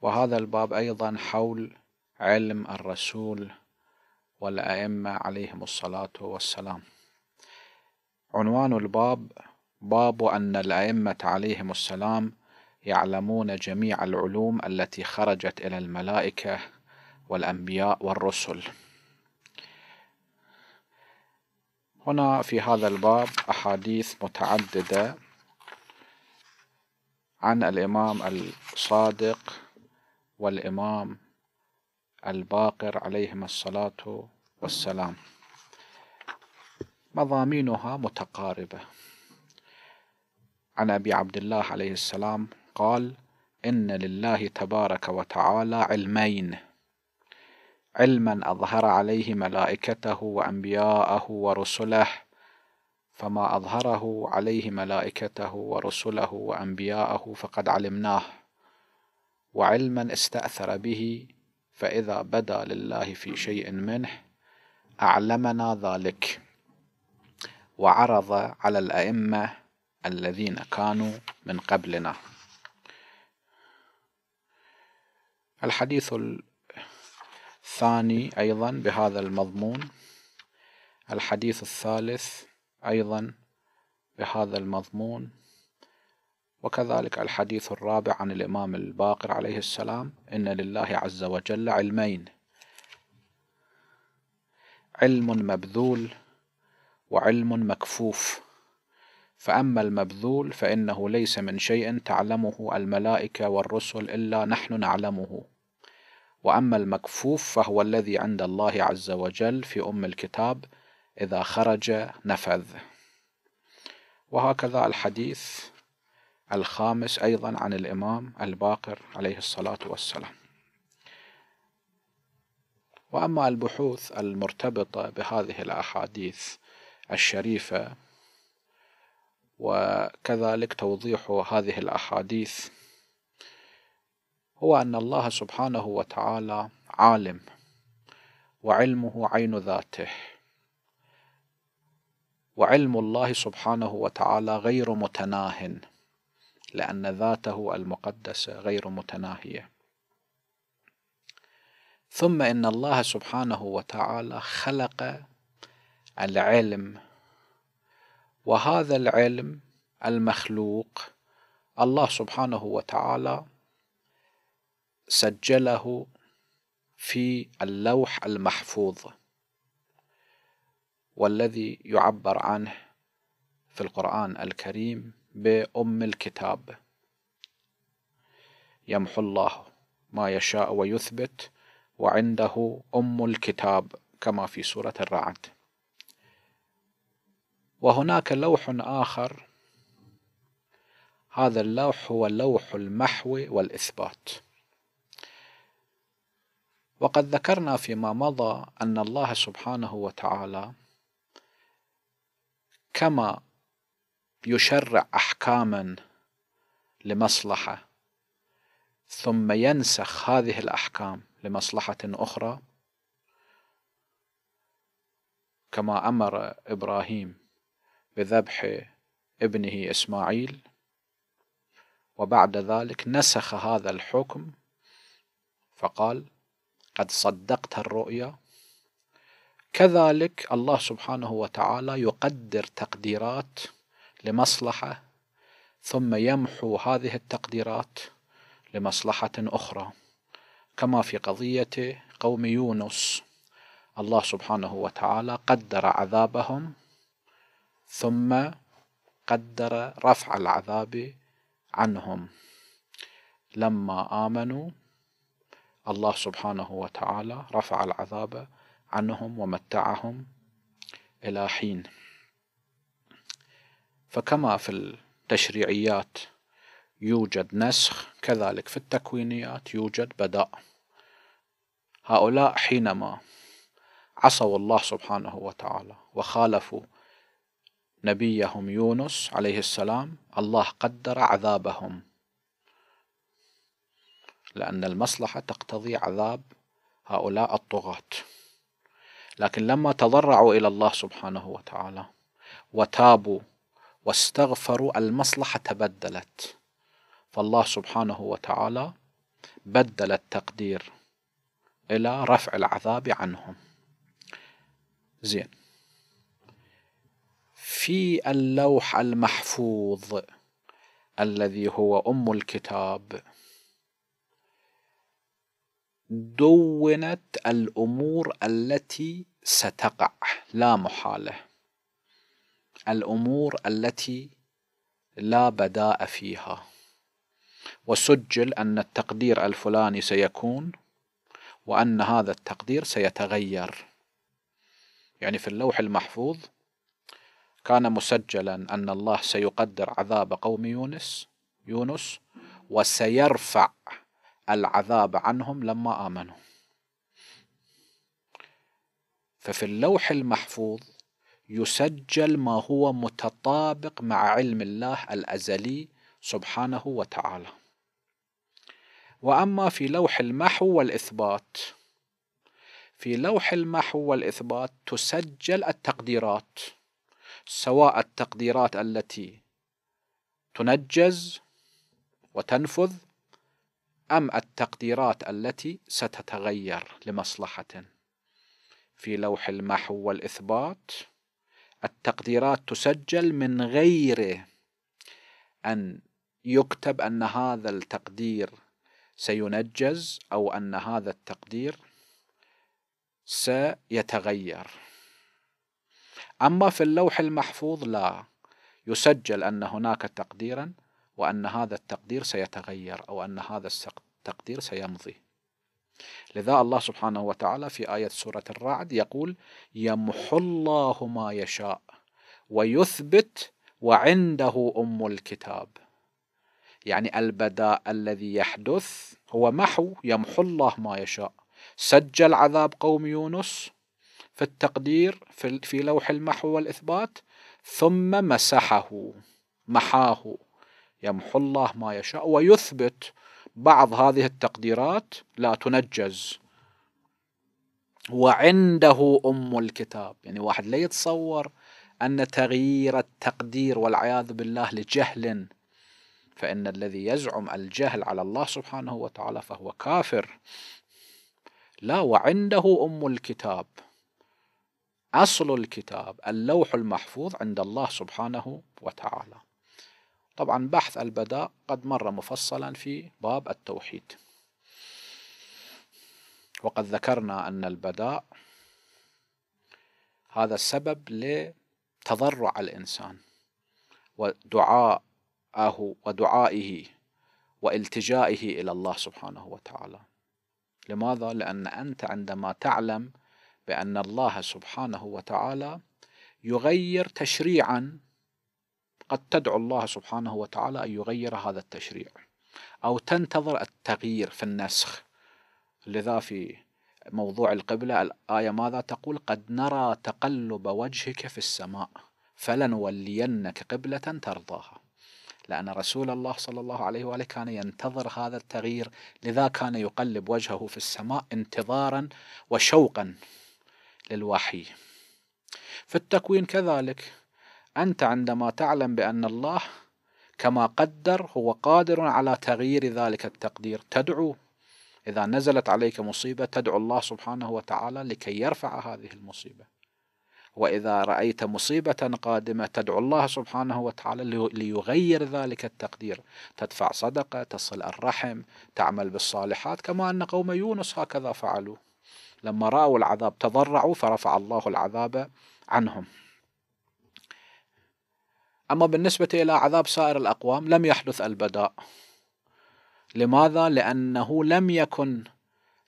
وهذا الباب أيضا حول علم الرسول والأئمة عليهم الصلاة والسلام عنوان الباب باب أن الأئمة عليهم السلام يعلمون جميع العلوم التي خرجت إلى الملائكة والأنبياء والرسل هنا في هذا الباب أحاديث متعددة عن الإمام الصادق والإمام الباقر عليهما الصلاة والسلام مضامينها متقاربة عن أبي عبد الله عليه السلام قال إن لله تبارك وتعالى علمين علما أظهر عليه ملائكته وأنبياءه ورسله فما أظهره عليه ملائكته ورسله وأنبياءه فقد علمناه وعلما استأثر به فإذا بدا لله في شيء منه أعلمنا ذلك وعرض على الأئمة الذين كانوا من قبلنا الحديث الثاني أيضا بهذا المضمون الحديث الثالث أيضا بهذا المضمون وكذلك الحديث الرابع عن الإمام الباقر عليه السلام إن لله عز وجل علمين علم مبذول وعلم مكفوف فأما المبذول فإنه ليس من شيء تعلمه الملائكة والرسل إلا نحن نعلمه وأما المكفوف فهو الذي عند الله عز وجل في أم الكتاب إذا خرج نفذ وهكذا الحديث الخامس أيضا عن الإمام الباقر عليه الصلاة والسلام وأما البحوث المرتبطة بهذه الأحاديث الشريفة وكذلك توضيح هذه الأحاديث هو أن الله سبحانه وتعالى عالم وعلمه عين ذاته وعلم الله سبحانه وتعالى غير متناهٍ لأن ذاته المقدسة غير متناهية ثم إن الله سبحانه وتعالى خلق العلم وهذا العلم المخلوق الله سبحانه وتعالى سجله في اللوح المحفوظ والذي يعبر عنه في القرآن الكريم بأم الكتاب يمحو الله ما يشاء ويثبت وعنده أم الكتاب كما في سورة الرعد وهناك لوح آخر هذا اللوح هو لوح المحو والإثبات وقد ذكرنا فيما مضى أن الله سبحانه وتعالى كما يشرع احكاما لمصلحه ثم ينسخ هذه الاحكام لمصلحه اخرى كما امر ابراهيم بذبح ابنه اسماعيل وبعد ذلك نسخ هذا الحكم فقال قد صدقت الرؤيا كذلك الله سبحانه وتعالى يقدر تقديرات لمصلحة ثم يمحو هذه التقديرات لمصلحة أخرى كما في قضية قوم يونس الله سبحانه وتعالى قدر عذابهم ثم قدر رفع العذاب عنهم لما آمنوا الله سبحانه وتعالى رفع العذاب عنهم ومتعهم إلى حين فكما في التشريعيات يوجد نسخ كذلك في التكوينيات يوجد بداء هؤلاء حينما عصوا الله سبحانه وتعالى وخالفوا نبيهم يونس عليه السلام الله قدر عذابهم لأن المصلحة تقتضي عذاب هؤلاء الطغاة لكن لما تضرعوا إلى الله سبحانه وتعالى وتابوا واستغفروا المصلحة تبدلت فالله سبحانه وتعالى بدل التقدير إلى رفع العذاب عنهم زين في اللوح المحفوظ الذي هو أم الكتاب دونت الأمور التي ستقع لا محالة الأمور التي لا بداء فيها وسجل أن التقدير الفلاني سيكون وأن هذا التقدير سيتغير يعني في اللوح المحفوظ كان مسجلا أن الله سيقدر عذاب قوم يونس يونس وسيرفع العذاب عنهم لما آمنوا ففي اللوح المحفوظ يسجل ما هو متطابق مع علم الله الأزلي سبحانه وتعالى وأما في لوح المحو والإثبات في لوح المحو والإثبات تسجل التقديرات سواء التقديرات التي تنجز وتنفذ أم التقديرات التي ستتغير لمصلحة في لوح المحو والإثبات التقديرات تسجل من غير أن يكتب أن هذا التقدير سينجز أو أن هذا التقدير سيتغير أما في اللوح المحفوظ لا يسجل أن هناك تقديرا وأن هذا التقدير سيتغير أو أن هذا التقدير سيمضي لذا الله سبحانه وتعالى في آية سورة الرعد يقول يمح الله ما يشاء ويثبت وعنده أم الكتاب يعني البداء الذي يحدث هو محو يمحو الله ما يشاء سجل عذاب قوم يونس في التقدير في لوح المحو والإثبات ثم مسحه محاه يمحو الله ما يشاء ويثبت بعض هذه التقديرات لا تنجز وعنده أم الكتاب يعني واحد لا يتصور أن تغيير التقدير والعياذ بالله لجهل فإن الذي يزعم الجهل على الله سبحانه وتعالى فهو كافر لا وعنده أم الكتاب أصل الكتاب اللوح المحفوظ عند الله سبحانه وتعالى طبعا بحث البداء قد مر مفصلا في باب التوحيد وقد ذكرنا أن البداء هذا السبب لتضرع الإنسان ودعاءه ودعائه والتجائه إلى الله سبحانه وتعالى لماذا؟ لأن أنت عندما تعلم بأن الله سبحانه وتعالى يغير تشريعا قد تدعو الله سبحانه وتعالى أن يغير هذا التشريع أو تنتظر التغيير في النسخ لذا في موضوع القبلة الآية ماذا تقول قد نرى تقلب وجهك في السماء فلنولينك قبلة ترضاها لأن رسول الله صلى الله عليه وآله كان ينتظر هذا التغيير لذا كان يقلب وجهه في السماء انتظارا وشوقا للوحي في التكوين كذلك أنت عندما تعلم بأن الله كما قدر هو قادر على تغيير ذلك التقدير تدعو إذا نزلت عليك مصيبة تدعو الله سبحانه وتعالى لكي يرفع هذه المصيبة وإذا رأيت مصيبة قادمة تدعو الله سبحانه وتعالى ليغير ذلك التقدير تدفع صدقة تصل الرحم تعمل بالصالحات كما أن قوم يونس هكذا فعلوا لما رأوا العذاب تضرعوا فرفع الله العذاب عنهم أما بالنسبة إلى عذاب سائر الأقوام لم يحدث البداء لماذا؟ لأنه لم يكن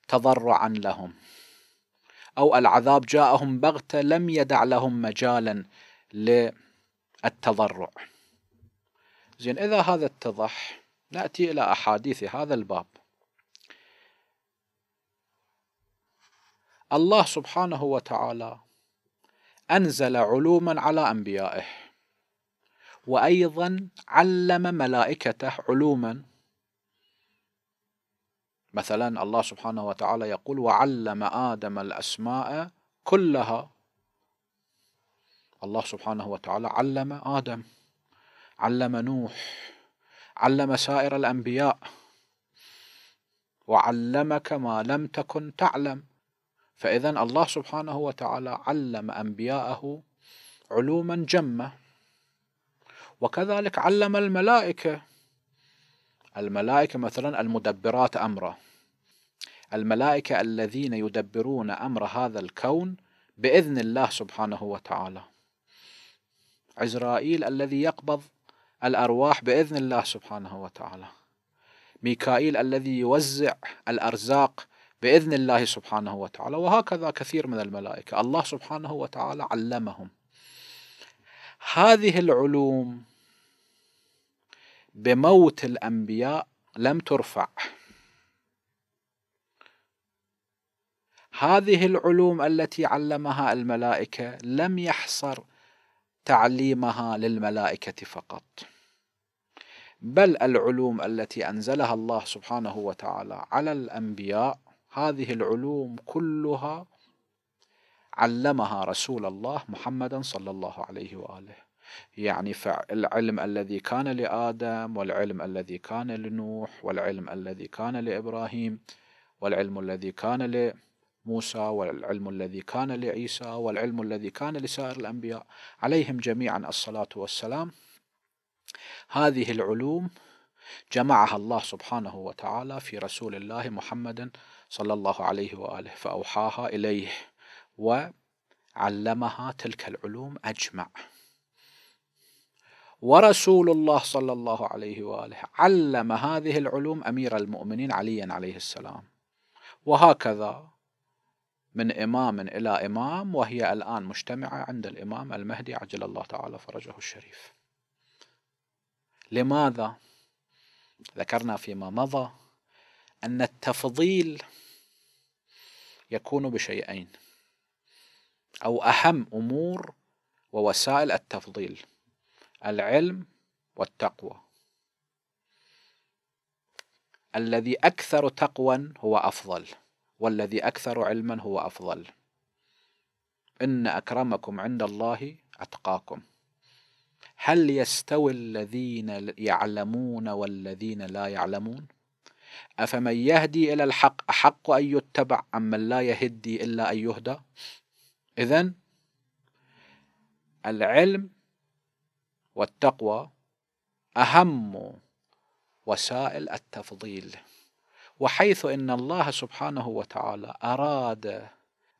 تضرعا لهم أو العذاب جاءهم بغتة لم يدع لهم مجالا للتضرع زين إذا هذا اتضح نأتي إلى أحاديث هذا الباب الله سبحانه وتعالى أنزل علوما على أنبيائه وأيضا علم ملائكته علوما مثلا الله سبحانه وتعالى يقول وعلم آدم الأسماء كلها الله سبحانه وتعالى علم آدم علم نوح علم سائر الأنبياء وعلمك ما لم تكن تعلم فإذا الله سبحانه وتعالى علم أنبياءه علوما جمه وكذلك علم الملائكة الملائكة مثلا المدبرات أمره الملائكة الذين يدبرون أمر هذا الكون بإذن الله سبحانه وتعالى عزرائيل الذي يقبض الأرواح بإذن الله سبحانه وتعالى ميكائيل الذي يوزع الأرزاق بإذن الله سبحانه وتعالى وهكذا كثير من الملائكة الله سبحانه وتعالى علمهم هذه العلوم بموت الأنبياء لم ترفع هذه العلوم التي علمها الملائكة لم يحصر تعليمها للملائكة فقط بل العلوم التي أنزلها الله سبحانه وتعالى على الأنبياء هذه العلوم كلها علمها رسول الله محمدا صلى الله عليه واله يعني فالعلم الذي كان لادم والعلم الذي كان لنوح والعلم الذي كان لابراهيم والعلم الذي كان لموسى والعلم الذي كان لعيسى والعلم الذي كان لسائر الانبياء عليهم جميعا الصلاه والسلام هذه العلوم جمعها الله سبحانه وتعالى في رسول الله محمد صلى الله عليه واله فاوحاها اليه وعلمها تلك العلوم أجمع ورسول الله صلى الله عليه وآله علم هذه العلوم أمير المؤمنين عليا عليه السلام وهكذا من إمام إلى إمام وهي الآن مجتمعة عند الإمام المهدي عجل الله تعالى فرجه الشريف لماذا؟ ذكرنا فيما مضى أن التفضيل يكون بشيئين أو أهم أمور ووسائل التفضيل العلم والتقوى الذي أكثر تقوى هو أفضل والذي أكثر علما هو أفضل إن أكرمكم عند الله أتقاكم هل يستوي الذين يعلمون والذين لا يعلمون أفمن يهدي إلى الحق أحق أن يتبع أم من لا يهدي إلا أن يهدى إذا العلم والتقوى أهم وسائل التفضيل وحيث ان الله سبحانه وتعالى اراد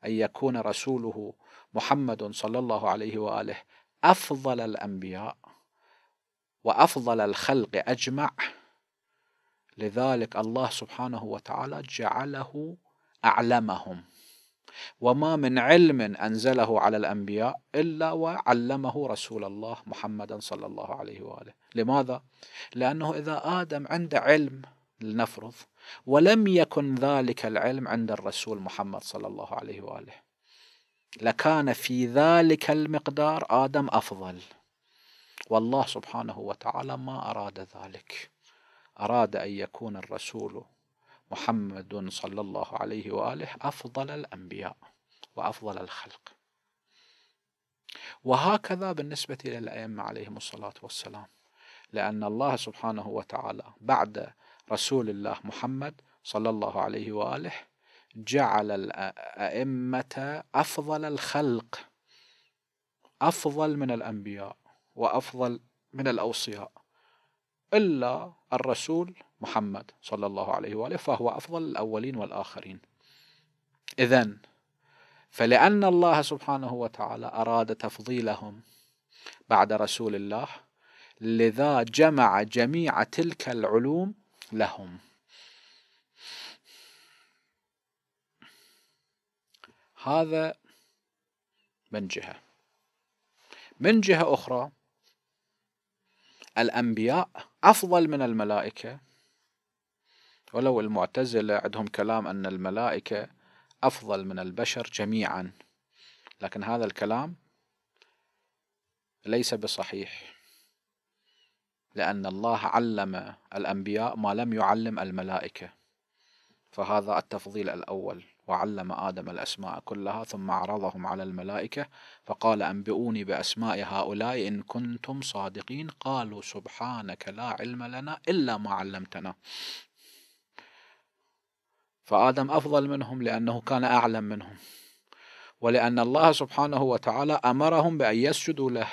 ان يكون رسوله محمد صلى الله عليه واله افضل الانبياء وافضل الخلق اجمع لذلك الله سبحانه وتعالى جعله اعلمهم وما من علم أنزله على الأنبياء إلا وعلمه رسول الله محمدا صلى الله عليه وآله لماذا؟ لأنه إذا آدم عنده علم لنفرض ولم يكن ذلك العلم عند الرسول محمد صلى الله عليه وآله لكان في ذلك المقدار آدم أفضل والله سبحانه وتعالى ما أراد ذلك أراد أن يكون الرسول محمد صلى الله عليه واله افضل الانبياء وافضل الخلق وهكذا بالنسبه للائمه عليهم الصلاه والسلام لان الله سبحانه وتعالى بعد رسول الله محمد صلى الله عليه واله جعل الائمه افضل الخلق افضل من الانبياء وافضل من الاوصياء إلا الرسول محمد صلى الله عليه وآله فهو أفضل الأولين والآخرين إذا فلأن الله سبحانه وتعالى أراد تفضيلهم بعد رسول الله لذا جمع جميع تلك العلوم لهم هذا من جهة من جهة أخرى الأنبياء أفضل من الملائكة ولو المعتزلة عندهم كلام أن الملائكة أفضل من البشر جميعا لكن هذا الكلام ليس بصحيح لأن الله علم الأنبياء ما لم يعلم الملائكة فهذا التفضيل الأول وعلم آدم الأسماء كلها ثم عرضهم على الملائكة فقال أنبئوني بأسماء هؤلاء إن كنتم صادقين قالوا سبحانك لا علم لنا إلا ما علمتنا فآدم أفضل منهم لأنه كان أعلم منهم ولأن الله سبحانه وتعالى أمرهم بأن يسجدوا له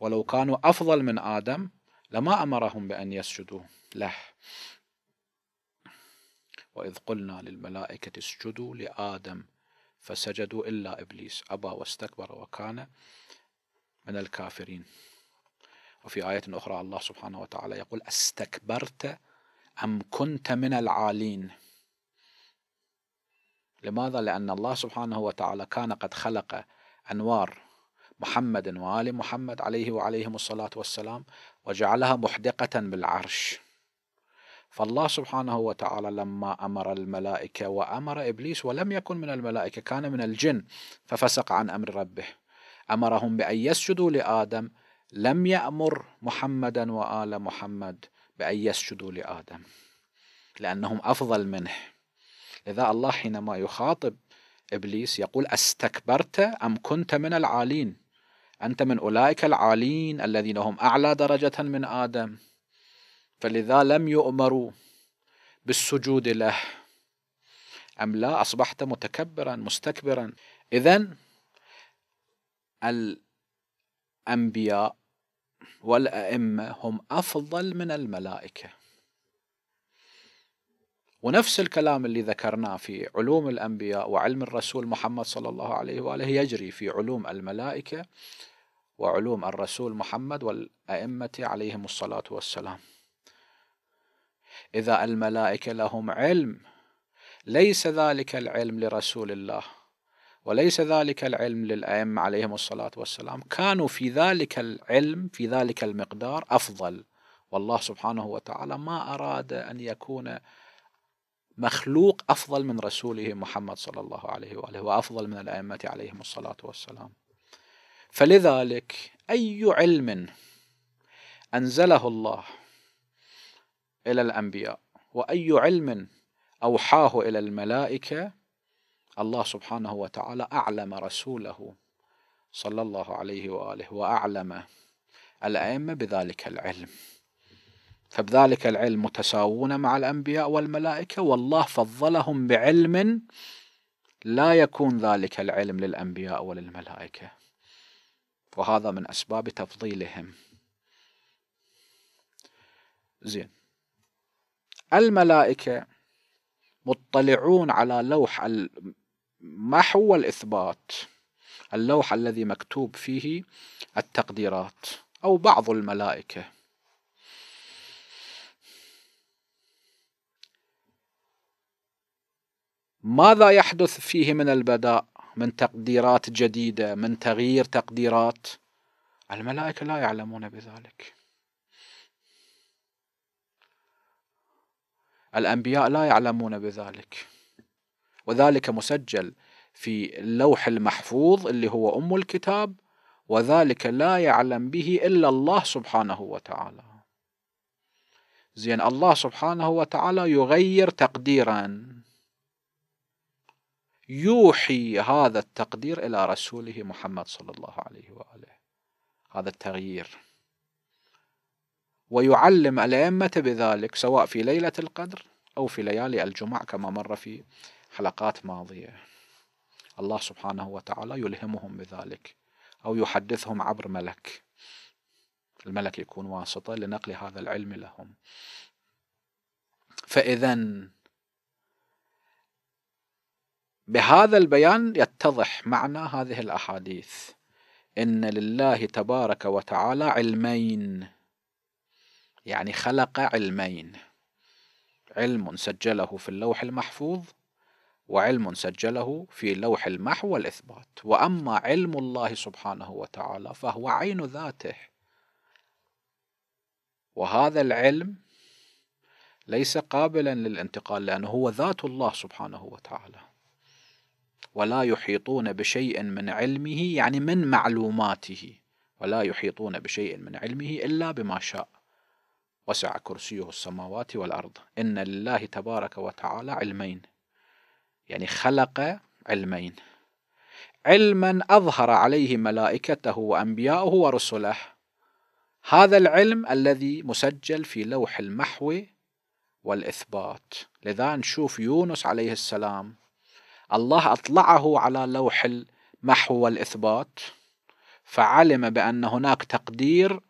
ولو كانوا أفضل من آدم لما أمرهم بأن يسجدوا له وإذ قلنا للملائكة اسجدوا لآدم فسجدوا إلا إبليس أبى واستكبر وكان من الكافرين وفي آية أخرى الله سبحانه وتعالى يقول استكبرت أم كنت من العالين لماذا؟ لأن الله سبحانه وتعالى كان قد خلق أنوار محمد وآل محمد عليه وعليهم الصلاة والسلام وجعلها محدقة بالعرش فالله سبحانه وتعالى لما أمر الملائكة وأمر إبليس ولم يكن من الملائكة كان من الجن ففسق عن أمر ربه أمرهم بأن يسجدوا لآدم لم يأمر محمدا وآل محمد بأن يسجدوا لآدم لأنهم أفضل منه لذا الله حينما يخاطب إبليس يقول أستكبرت أم كنت من العالين أنت من أولئك العالين الذين هم أعلى درجة من آدم فلذا لم يؤمروا بالسجود له أم لا أصبحت متكبرا مستكبرا إذا الأنبياء والأئمة هم أفضل من الملائكة ونفس الكلام اللي ذكرناه في علوم الأنبياء وعلم الرسول محمد صلى الله عليه وآله يجري في علوم الملائكة وعلوم الرسول محمد والأئمة عليهم الصلاة والسلام إذا الملائكة لهم علم ليس ذلك العلم لرسول الله وليس ذلك العلم للأئمة عليهم الصلاة والسلام كانوا في ذلك العلم في ذلك المقدار أفضل والله سبحانه وتعالى ما أراد أن يكون مخلوق أفضل من رسوله محمد صلى الله عليه وآله وأفضل من الأئمة عليهم الصلاة والسلام فلذلك أي علم أنزله الله إلى الأنبياء وأي علم أوحاه إلى الملائكة الله سبحانه وتعالى أعلم رسوله صلى الله عليه وآله وأعلم الأئمة بذلك العلم فبذلك العلم متساوون مع الأنبياء والملائكة والله فضلهم بعلم لا يكون ذلك العلم للأنبياء وللملائكة وهذا من أسباب تفضيلهم زين الملائكة مطلعون على لوح ما هو الإثبات اللوح الذي مكتوب فيه التقديرات أو بعض الملائكة ماذا يحدث فيه من البداء من تقديرات جديدة من تغيير تقديرات الملائكة لا يعلمون بذلك الأنبياء لا يعلمون بذلك وذلك مسجل في اللوح المحفوظ اللي هو أم الكتاب وذلك لا يعلم به إلا الله سبحانه وتعالى زين الله سبحانه وتعالى يغير تقديرا يوحي هذا التقدير إلى رسوله محمد صلى الله عليه وآله هذا التغيير ويعلم الأئمة بذلك سواء في ليلة القدر أو في ليالي الجمعة كما مر في حلقات ماضية الله سبحانه وتعالى يلهمهم بذلك أو يحدثهم عبر ملك الملك يكون واسطة لنقل هذا العلم لهم فإذا بهذا البيان يتضح معنى هذه الأحاديث إن لله تبارك وتعالى علمين يعني خلق علمين علم سجله في اللوح المحفوظ وعلم سجله في لوح المحو والإثبات وأما علم الله سبحانه وتعالى فهو عين ذاته وهذا العلم ليس قابلا للانتقال لأنه هو ذات الله سبحانه وتعالى ولا يحيطون بشيء من علمه يعني من معلوماته ولا يحيطون بشيء من علمه إلا بما شاء وسع كرسيه السماوات والأرض إن لله تبارك وتعالى علمين يعني خلق علمين علما أظهر عليه ملائكته وأنبياؤه ورسله هذا العلم الذي مسجل في لوح المحو والإثبات لذا نشوف يونس عليه السلام الله أطلعه على لوح المحو والإثبات فعلم بأن هناك تقدير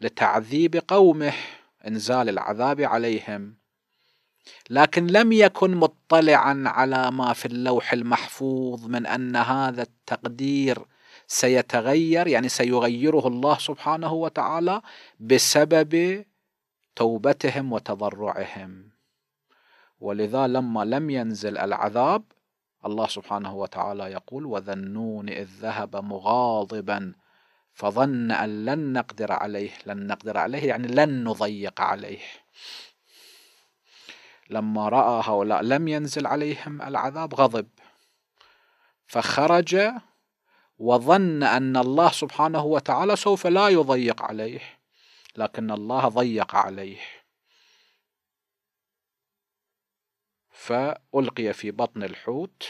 لتعذيب قومه انزال العذاب عليهم لكن لم يكن مطلعا على ما في اللوح المحفوظ من ان هذا التقدير سيتغير يعني سيغيره الله سبحانه وتعالى بسبب توبتهم وتضرعهم ولذا لما لم ينزل العذاب الله سبحانه وتعالى يقول وذنون اذ ذهب مغاضبا فظن أن لن نقدر عليه لن نقدر عليه يعني لن نضيق عليه لما رأى هؤلاء لم ينزل عليهم العذاب غضب فخرج وظن أن الله سبحانه وتعالى سوف لا يضيق عليه لكن الله ضيق عليه فألقي في بطن الحوت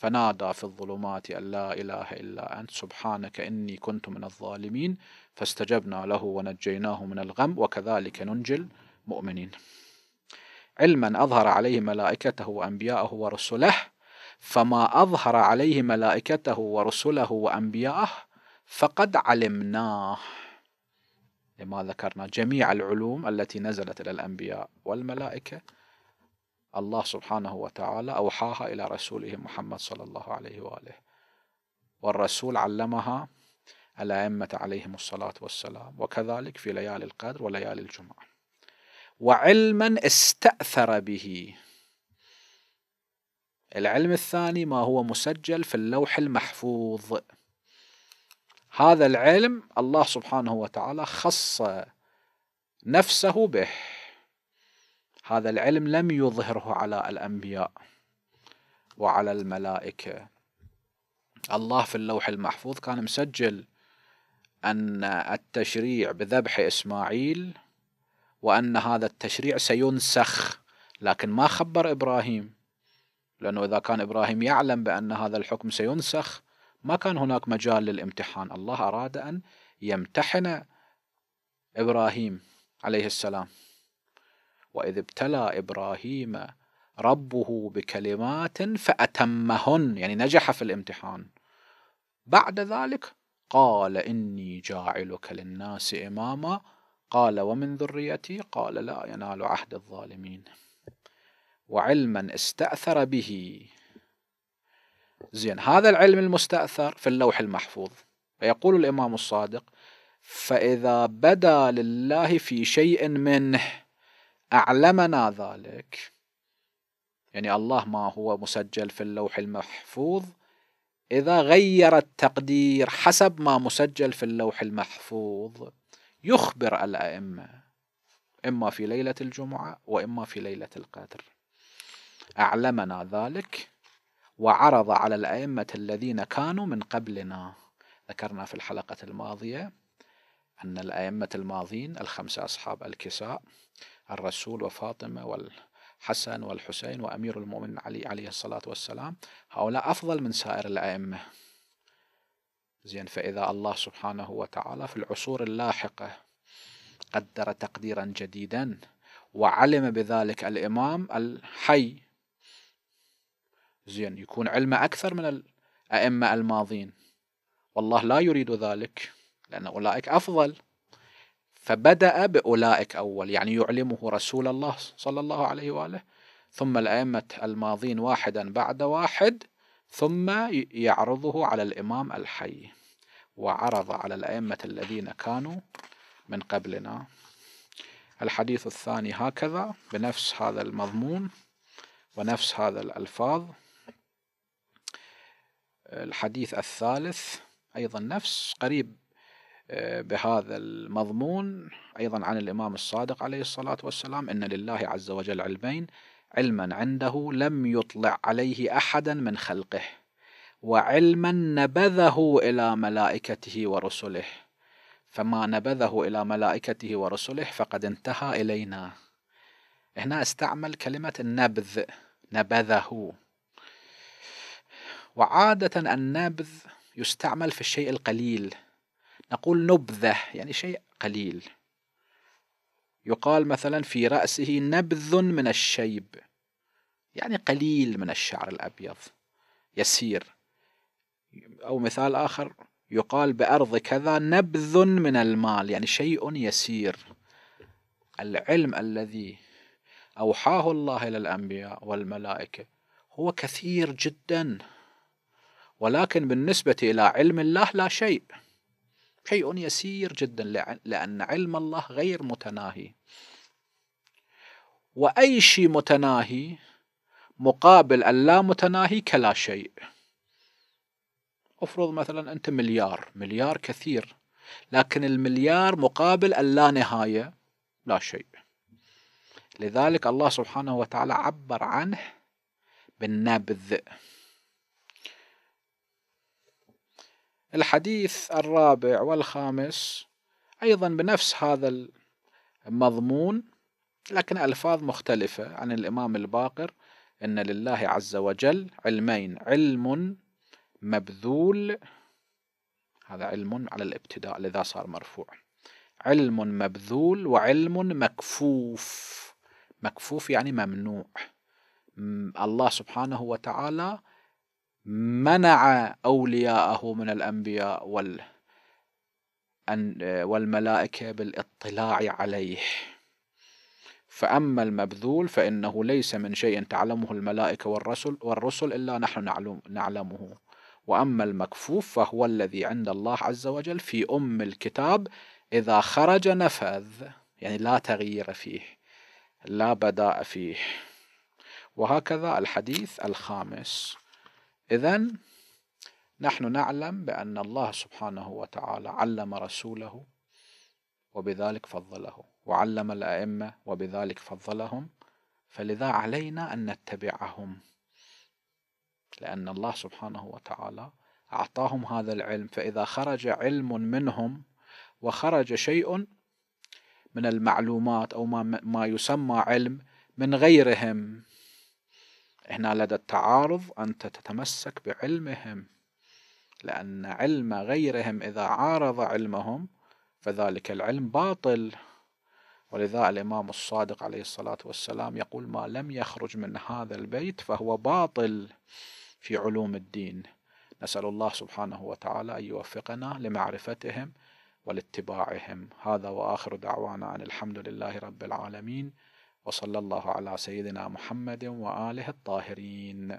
فنادى في الظلمات أن لا إله إلا أنت سبحانك إني كنت من الظالمين فاستجبنا له ونجيناه من الغم وكذلك ننجي المؤمنين علما أظهر عليه ملائكته وأنبياءه ورسله فما أظهر عليه ملائكته ورسله وأنبياءه فقد علمناه لما ذكرنا جميع العلوم التي نزلت إلى الأنبياء والملائكة الله سبحانه وتعالى أوحاها إلى رسوله محمد صلى الله عليه وآله والرسول علمها الأئمة عليهم الصلاة والسلام وكذلك في ليالي القدر وليالي الجمعة وعلما استأثر به العلم الثاني ما هو مسجل في اللوح المحفوظ هذا العلم الله سبحانه وتعالى خص نفسه به هذا العلم لم يظهره على الأنبياء وعلى الملائكة الله في اللوح المحفوظ كان مسجل أن التشريع بذبح إسماعيل وأن هذا التشريع سينسخ لكن ما خبر إبراهيم لأنه إذا كان إبراهيم يعلم بأن هذا الحكم سينسخ ما كان هناك مجال للامتحان الله أراد أن يمتحن إبراهيم عليه السلام وإذ ابتلى إبراهيم ربه بكلمات فأتمهن يعني نجح في الامتحان بعد ذلك قال إني جاعلك للناس إماما قال ومن ذريتي قال لا ينال عهد الظالمين وعلما استأثر به زين هذا العلم المستأثر في اللوح المحفوظ فيقول الإمام الصادق فإذا بدا لله في شيء منه أعلمنا ذلك يعني الله ما هو مسجل في اللوح المحفوظ إذا غير التقدير حسب ما مسجل في اللوح المحفوظ يخبر الأئمة إما في ليلة الجمعة وإما في ليلة القدر أعلمنا ذلك وعرض على الأئمة الذين كانوا من قبلنا ذكرنا في الحلقة الماضية أن الأئمة الماضين الخمسة أصحاب الكساء الرسول وفاطمة والحسن والحسين وأمير المؤمنين علي عليه الصلاة والسلام هؤلاء أفضل من سائر الأئمة زين فإذا الله سبحانه وتعالى في العصور اللاحقة قدر تقديرا جديدا وعلم بذلك الإمام الحي زين يكون علمه أكثر من الأئمة الماضين والله لا يريد ذلك لأن أولئك أفضل فبدأ بأولئك أول يعني يعلمه رسول الله صلى الله عليه وآله ثم الأئمة الماضين واحدا بعد واحد ثم يعرضه على الإمام الحي وعرض على الأئمة الذين كانوا من قبلنا الحديث الثاني هكذا بنفس هذا المضمون ونفس هذا الألفاظ الحديث الثالث أيضا نفس قريب بهذا المضمون أيضا عن الإمام الصادق عليه الصلاة والسلام إن لله عز وجل علمين علما عنده لم يطلع عليه أحدا من خلقه وعلما نبذه إلى ملائكته ورسله فما نبذه إلى ملائكته ورسله فقد انتهى إلينا هنا استعمل كلمة النبذ نبذه وعادة النبذ يستعمل في الشيء القليل نقول نبذة يعني شيء قليل يقال مثلا في رأسه نبذ من الشيب يعني قليل من الشعر الأبيض يسير أو مثال آخر يقال بأرض كذا نبذ من المال يعني شيء يسير العلم الذي أوحاه الله إلى الأنبياء والملائكة هو كثير جدا ولكن بالنسبة إلى علم الله لا شيء شيء يسير جدا لأن علم الله غير متناهي وأي شيء متناهي مقابل اللا متناهي كلا شيء افرض مثلا أنت مليار مليار كثير لكن المليار مقابل اللا نهاية لا شيء لذلك الله سبحانه وتعالى عبر عنه بالنبذ الحديث الرابع والخامس أيضا بنفس هذا المضمون لكن ألفاظ مختلفة عن الإمام الباقر إن لله عز وجل علمين علم مبذول هذا علم على الابتداء لذا صار مرفوع علم مبذول وعلم مكفوف مكفوف يعني ممنوع الله سبحانه وتعالى منع أولياءه من الأنبياء وال والملائكة بالاطلاع عليه فأما المبذول فإنه ليس من شيء تعلمه الملائكة والرسل, والرسل إلا نحن نعلم نعلمه وأما المكفوف فهو الذي عند الله عز وجل في أم الكتاب إذا خرج نفذ يعني لا تغيير فيه لا بداء فيه وهكذا الحديث الخامس إذا نحن نعلم بأن الله سبحانه وتعالى علم رسوله وبذلك فضله وعلم الأئمة وبذلك فضلهم فلذا علينا أن نتبعهم لأن الله سبحانه وتعالى أعطاهم هذا العلم فإذا خرج علم منهم وخرج شيء من المعلومات أو ما, ما يسمى علم من غيرهم هنا لدى التعارض أنت تتمسك بعلمهم لأن علم غيرهم إذا عارض علمهم فذلك العلم باطل ولذا الإمام الصادق عليه الصلاة والسلام يقول ما لم يخرج من هذا البيت فهو باطل في علوم الدين نسأل الله سبحانه وتعالى أن يوفقنا لمعرفتهم ولاتباعهم هذا وآخر دعوانا أن الحمد لله رب العالمين وصلى الله على سيدنا محمد وآله الطاهرين